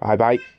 Bye bye.